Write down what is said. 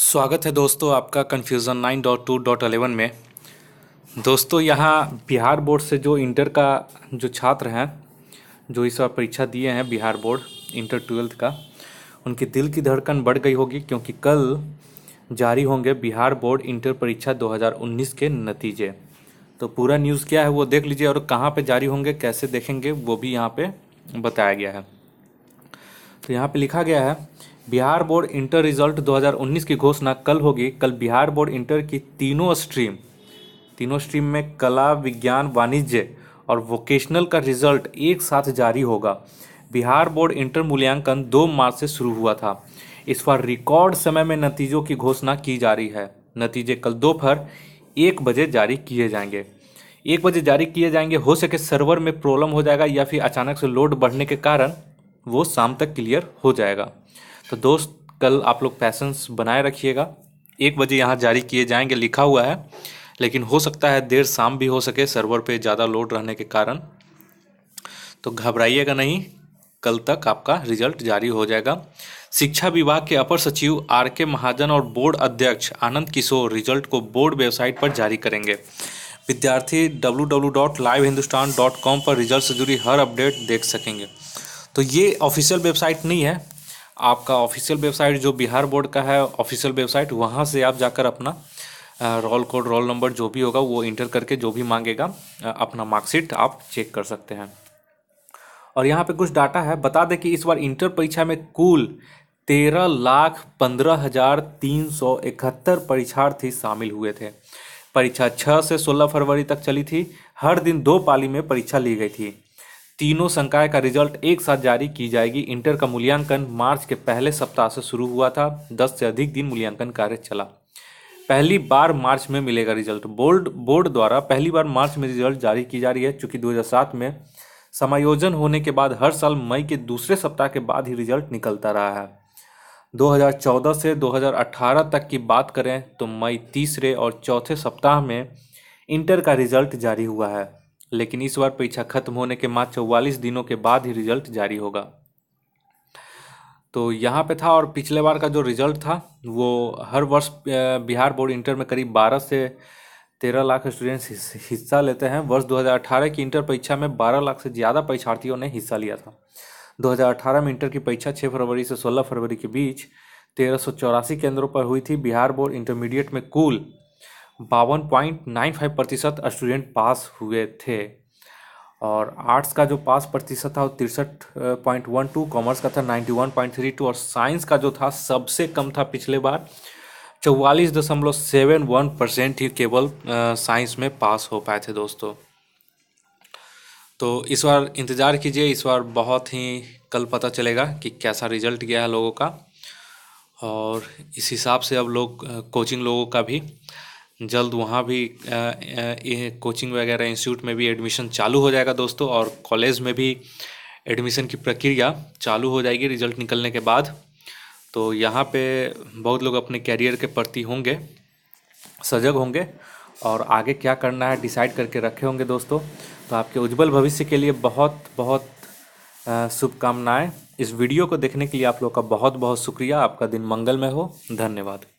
स्वागत है दोस्तों आपका confusion nine dot two dot eleven में दोस्तों यहाँ बिहार बोर्ड से जो इंटर का जो छात्र हैं जो इस बार परीक्षा दिए हैं बिहार बोर्ड इंटर ट्वेल्थ का उनकी दिल की धड़कन बढ़ गई होगी क्योंकि कल जारी होंगे बिहार बोर्ड इंटर परीक्षा 2019 के नतीजे तो पूरा न्यूज़ क्या है वो देख लीजिए और कहाँ पे जारी होंगे कैसे देखेंगे वो भी यहाँ पे बताया गया है तो यहाँ पे लिखा गया है बिहार बोर्ड इंटर रिजल्ट 2019 की घोषणा कल होगी कल बिहार बोर्ड इंटर की तीनों स्ट्रीम तीनों स्ट्रीम में कला विज्ञान वाणिज्य और वोकेशनल का रिजल्ट एक साथ जारी होगा बिहार बोर्ड इंटर मूल्यांकन 2 मार्च से शुरू हुआ था इस बार रिकॉर्ड समय में नतीजों की घोषणा की जा रही है नतीजे कल दोपहर एक बजे जारी किए जाएंगे एक बजे जारी किए जाएंगे हो सके सर्वर में प्रॉब्लम हो जाएगा या फिर अचानक से लोड बढ़ने के कारण वो शाम तक क्लियर हो जाएगा तो दोस्त कल आप लोग पैसेंस बनाए रखिएगा एक बजे यहाँ जारी किए जाएंगे लिखा हुआ है लेकिन हो सकता है देर शाम भी हो सके सर्वर पे ज़्यादा लोड रहने के कारण तो घबराइएगा नहीं कल तक आपका रिजल्ट जारी हो जाएगा शिक्षा विभाग के अपर सचिव आर के महाजन और बोर्ड अध्यक्ष आनंद किशोर रिजल्ट को बोर्ड वेबसाइट पर जारी करेंगे विद्यार्थी www.livehindustan.com पर रिजल्ट से जुड़ी हर अपडेट देख सकेंगे तो ये ऑफिशियल वेबसाइट नहीं है आपका ऑफिशियल वेबसाइट जो बिहार बोर्ड का है ऑफिशियल वेबसाइट वहाँ से आप जाकर अपना रोल कोड रोल नंबर जो भी होगा वो इंटर करके जो भी मांगेगा अपना मार्कशीट आप चेक कर सकते हैं और यहाँ पे कुछ डाटा है बता दें कि इस बार इंटर परीक्षा में कुल तेरह लाख पंद्रह हजार तीन सौ इकहत्तर परीक्षार्थी शामिल हुए थे परीक्षा छः से सोलह फरवरी तक चली थी हर दिन दो पाली में परीक्षा ली गई थी तीनों संकाय का रिजल्ट एक साथ जारी की जाएगी इंटर का मूल्यांकन मार्च के पहले सप्ताह से शुरू हुआ था दस से अधिक दिन मूल्यांकन कार्य चला पहली बार मार्च में मिलेगा रिजल्ट बोर्ड बोर्ड द्वारा पहली बार मार्च में रिजल्ट जारी की जा रही है चूंकि 2007 में समायोजन होने के बाद हर साल मई के दूसरे सप्ताह के बाद ही रिजल्ट निकलता रहा है 2014 से 2018 तक की बात करें तो मई तीसरे और चौथे सप्ताह में इंटर का रिजल्ट जारी हुआ है लेकिन इस बार परीक्षा खत्म होने के मात्र चौवालीस दिनों के बाद ही रिजल्ट जारी होगा तो यहाँ पे था और पिछले बार का जो रिजल्ट था वो हर वर्ष बिहार बोर्ड इंटर में करीब 12 से 13 लाख स्टूडेंट्स हिस्सा लेते हैं वर्ष 2018 की इंटर परीक्षा में 12 लाख से ज़्यादा परीक्षार्थियों ने हिस्सा लिया था 2018 में इंटर की परीक्षा 6 फरवरी से 16 फरवरी के बीच तेरह केंद्रों पर हुई थी बिहार बोर्ड इंटरमीडिएट में कुल बावन पॉइंट नाइन फाइव प्रतिशत स्टूडेंट पास हुए थे और आर्ट्स का जो पास प्रतिशत था वो तिरसठ पॉइंट वन टू कॉमर्स का था ninety one point three two और साइंस का जो था सबसे कम था पिछले बार चौवालीस दशमलव सेवन वन परसेंट ही केवल साइंस में पास हो पाए थे दोस्तों तो इस बार इंतज़ार कीजिए इस बार बहुत ही कल पता चलेगा कि कैसा रिजल्ट गया है लोगों का और इस हिसाब से अब लोग कोचिंग लोगों का भी जल्द वहाँ भी आ, आ, कोचिंग वगैरह इंस्टीट्यूट में भी एडमिशन चालू हो जाएगा दोस्तों और कॉलेज में भी एडमिशन की प्रक्रिया चालू हो जाएगी रिजल्ट निकलने के बाद तो यहाँ पे बहुत लोग अपने कैरियर के प्रति होंगे सजग होंगे और आगे क्या करना है डिसाइड करके रखे होंगे दोस्तों तो आपके उज्जवल भविष्य के लिए बहुत बहुत शुभकामनाएं इस वीडियो को देखने के लिए आप लोग का बहुत बहुत शुक्रिया आपका दिन मंगलमय हो धन्यवाद